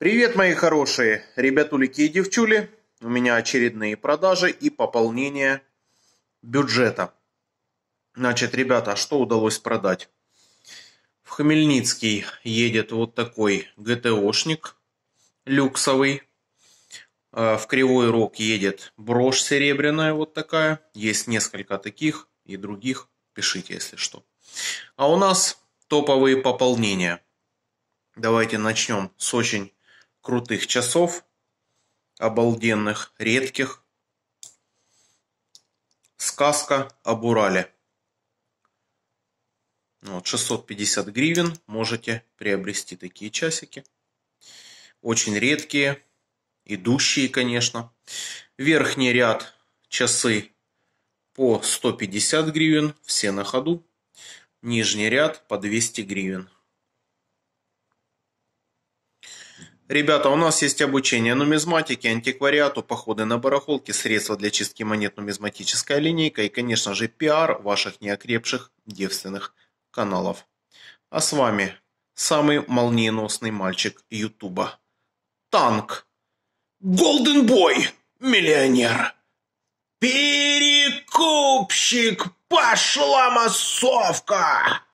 Привет, мои хорошие ребятулики и девчули. У меня очередные продажи и пополнение бюджета. Значит, ребята, а что удалось продать? В Хмельницкий едет вот такой ГТОшник люксовый. А, в Кривой Рог едет брошь серебряная вот такая. Есть несколько таких и других. Пишите, если что. А у нас топовые пополнения. Давайте начнем с очень крутых часов, обалденных, редких. Сказка об Урале. Ну вот, 650 гривен можете приобрести такие часики. Очень редкие, идущие, конечно. Верхний ряд часы по 150 гривен, все на ходу. Нижний ряд по 200 гривен. Ребята, у нас есть обучение нумизматике, антиквариату, походы на барахолки, средства для чистки монет, нумизматическая линейка и, конечно же, пиар ваших неокрепших девственных каналов. А с вами самый молниеносный мальчик Ютуба. Танк. Голден Бой. Миллионер. Перекупщик. Пошла массовка.